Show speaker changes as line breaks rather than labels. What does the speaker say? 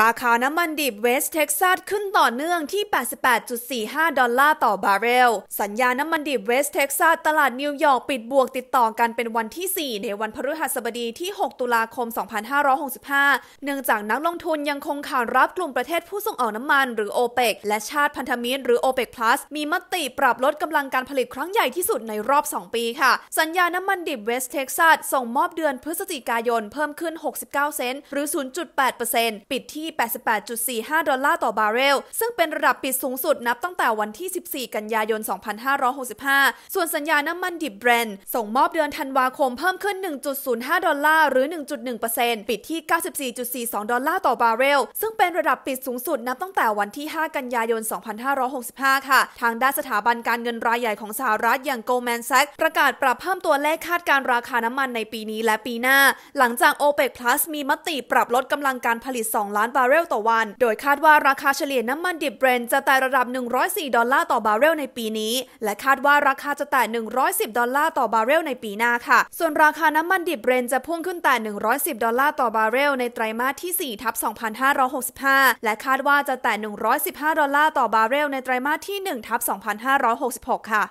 ราคาน้ำมันดิบเวสเท็กซัสขึ้นต่อเนื่องที่ 88.45 ดอลลาร์ต่อบาร์เรล สัญญาน้ำมันดิบเวสเท็กซัสตลาดนิวยอร์กปิดบวกติดต่อกันเป็นวันที่ 4 ในวันพฤหัสบดีที่ 6 ตุลาคม 2565เนื่องจากนักลงทุนยังคงขานรับกลุ่มประเทศผู้ส่งออกน้ำมัน หรือโอเปกและชาติพันธมิตร หรือโอเปกพลัสมีมติปรับลดกำลังการผลิตครั้งใหญ่ที่สุดในรอบ2ปีค่ะ สัญญาน้ำมันดิบเวสเท็กซัสส่งมอบเดือนพฤศจิกายนเพิ่มขึ้น69เซนต์หรือ0.8%ปิดที่ 88.45 ดอลลาร์ต่อบาร์เรล ซึ่งเป็นระดับปิดสูงสุดนับตั้งแต่วันที่ 14 กันยายน 2565 ส่วนสัญญา น้ำมันดิบเบรนส่งมอบเดือนธันวาคม เพิ่มขึ้น 1.05 ดอลลาร์ หรือ 1.1%ปิดที่ 94.42 ดอลลาร์ ต่อบาร์เรล ซึ่งเป็นระดับปิดสูงสุดนับตั้งแต่วันที่ 5 กันยายน 2565 ค่ะ ทางด้านสถาบันการเงินรายใหญ่ของสหรัฐอย่าง Goldman Sachs ประกาศปรับเพิ่มตัวเลขคาดการราคาน้ำมันในปีนี้และปีหน้า หลังจาก OPEC Plus มีมติปรับลดกำลังการผลิต2ล้าานบาร์เรลต่อวันโดยคาดว่าราคาเฉลี่ยน้ำมันดิบเบรน์จะแตะระดับ 104 ดอลลาร์ต่อบาร์เรลในปีนี้ และคาดว่าราคาจะแตะ 110 ดอลลาร์ต่อบาร์เรลในปีหน้าค่ะ ส่วนราคาน้ำมันดิบเบรน์จะพุ่งขึ้นแต่110 ดอลลาร์ต่อบาร์เรลในไตรมาสที่4ทับ2565 และคาดว่าจะแตะ 115 ดอลลาร์ต่อบาร์เรลในไตรมาสที่1ทับ2566 ค่ะ